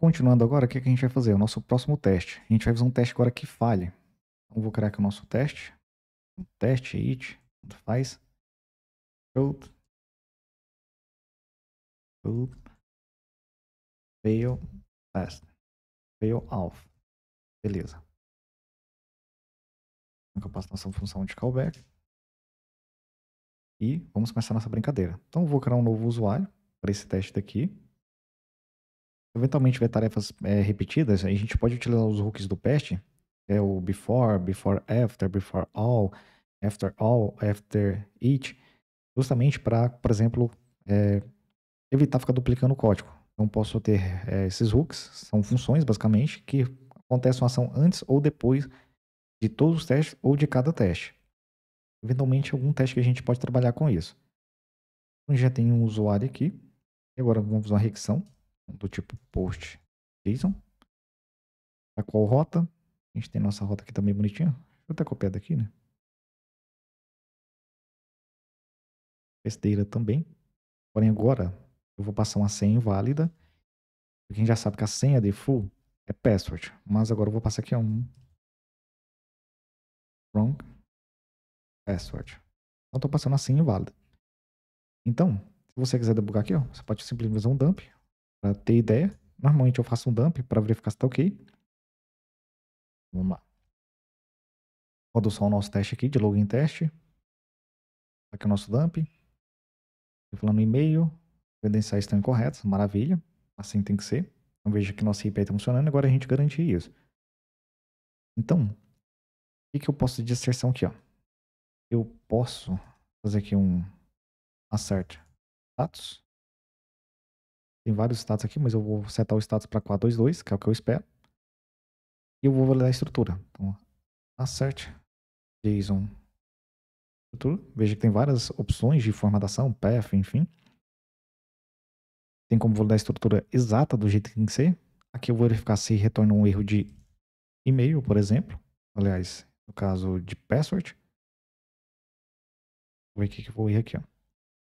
Continuando agora, o que, é que a gente vai fazer? O nosso próximo teste. A gente vai fazer um teste agora que falha. Então, vou criar aqui o nosso teste. Um teste, it, tanto faz. Show. Truth. Fail. Test. Fail alpha. Beleza. Então, eu passo nossa função de callback. E vamos começar nossa brincadeira. Então, vou criar um novo usuário para esse teste daqui eventualmente tiver tarefas é, repetidas, a gente pode utilizar os hooks do past, é o before, before after, before all, after all, after each, justamente para, por exemplo, é, evitar ficar duplicando o código. Então posso ter é, esses hooks, são funções basicamente que acontecem uma ação antes ou depois de todos os testes ou de cada teste. Eventualmente algum teste que a gente pode trabalhar com isso. Então, já tem um usuário aqui. E agora vamos fazer uma requisição do tipo post JSON. Para tá qual rota? A gente tem nossa rota aqui também bonitinha. Deixa eu até copiar daqui, né? Besteira também. Porém, agora eu vou passar uma senha inválida. Quem já sabe que a senha default é password. Mas agora eu vou passar aqui um wrong password. Então, estou passando a senha inválida. Então, se você quiser debugar aqui, ó, você pode simplesmente usar um dump, para ter ideia. Normalmente eu faço um dump para verificar se está ok. Vamos lá. Roda só o nosso teste aqui de login teste. Aqui é o nosso dump. Estou falando e-mail. Credenciais estão incorretos. Maravilha. Assim tem que ser. Então veja que nosso IP está funcionando. Agora a gente garantir isso. Então, o que, que eu posso de inserção aqui? Ó? Eu posso fazer aqui um assert status. Tem vários status aqui, mas eu vou setar o status para 422, que é o que eu espero. E eu vou validar a estrutura. Então, assert JSON estrutura. Veja que tem várias opções de formatação, path, enfim. Tem como validar a estrutura exata do jeito que tem que ser. Aqui eu vou verificar se retorna um erro de e-mail, por exemplo. Aliás, no caso de password. Vou ver o que ir aqui. Ó.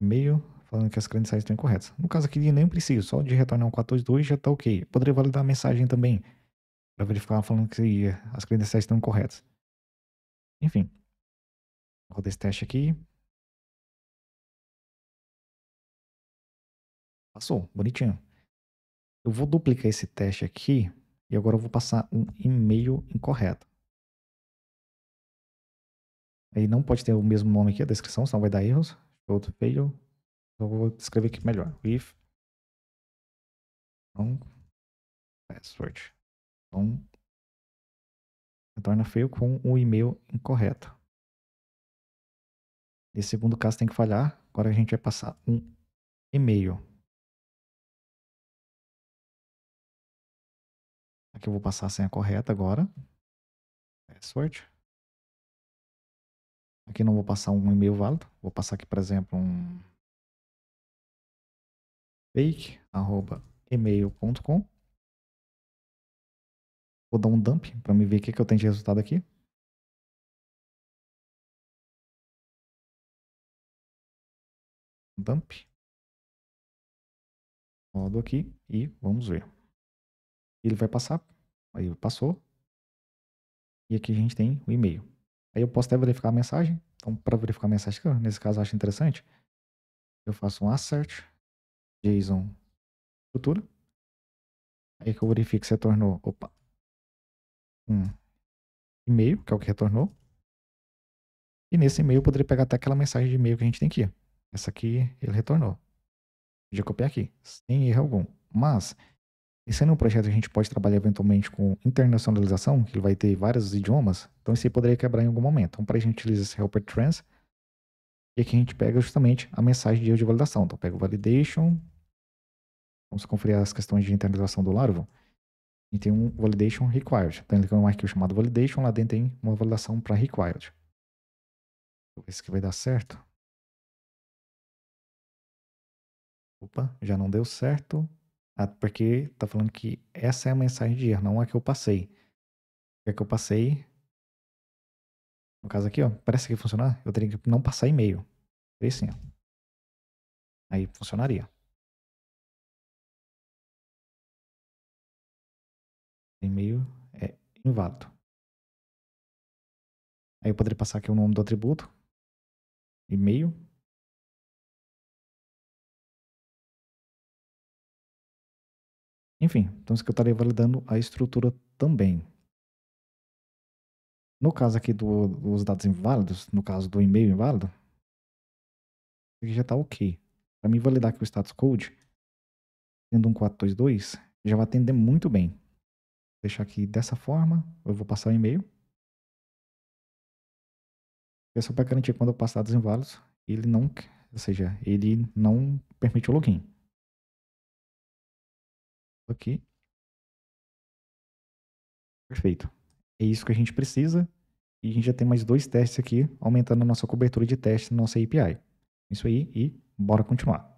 E-mail, falando que as credenciais estão incorretas. No caso aqui, nem preciso, só de retornar um 142 já está ok. Poderia validar a mensagem também, para verificar falando que as credenciais estão corretas. Enfim, roda esse teste aqui. Passou, bonitinho. Eu vou duplicar esse teste aqui e agora eu vou passar um e-mail incorreto. Aí não pode ter o mesmo nome aqui, a descrição, senão vai dar erros. Outro fail, eu vou escrever aqui melhor. If long password. Então, é então torna feio com o um e-mail incorreto. Nesse segundo caso tem que falhar. Agora a gente vai passar um e-mail. Aqui eu vou passar a senha correta agora. Password. É aqui não vou passar um e-mail válido. Vou passar aqui, por exemplo, um fake.email.com. Vou dar um dump para me ver o que, que eu tenho de resultado aqui. Dump. Modo aqui e vamos ver. Ele vai passar. Aí passou. E aqui a gente tem o e-mail. Aí eu posso até verificar a mensagem. Então, para verificar a mensagem, nesse caso eu acho interessante, eu faço um assert JSON estrutura. Aí que eu verifico se retornou, opa, um e-mail, que é o que retornou. E nesse e-mail eu poderia pegar até aquela mensagem de e-mail que a gente tem aqui. Essa aqui ele retornou. Podia copiar aqui, sem erro algum. Mas, esse é um projeto que a gente pode trabalhar eventualmente com internacionalização, que ele vai ter vários idiomas, então isso aí poderia quebrar em algum momento. Então, para a gente utiliza esse helper trans, e aqui a gente pega justamente a mensagem de de validação. Então, pega o validation, vamos conferir as questões de internalização do Laravel, e tem um validation required. Então ele tem um arquivo chamado validation, lá dentro tem uma validação para required. eu ver se vai dar certo. Opa, já não deu certo. Ah, porque está falando que essa é a mensagem de erro, não a que eu passei. É que eu passei. No caso aqui, ó, parece que funcionar. Eu teria que não passar e-mail. Aí sim, ó. Aí funcionaria. e-mail é inválido. Aí eu poderia passar aqui o nome do atributo, e-mail. Enfim, então isso que eu estaria validando a estrutura também. No caso aqui do, dos dados inválidos, no caso do e-mail inválido, aqui já está ok. Para me validar aqui o status code, tendo um já vai atender muito bem deixar aqui dessa forma. Eu vou passar o e-mail. É só para garantir quando eu passar dados inválidos, ele não, ou seja, ele não permite o login. Aqui. Perfeito. É isso que a gente precisa. E a gente já tem mais dois testes aqui, aumentando a nossa cobertura de testes na nossa API. Isso aí e bora continuar.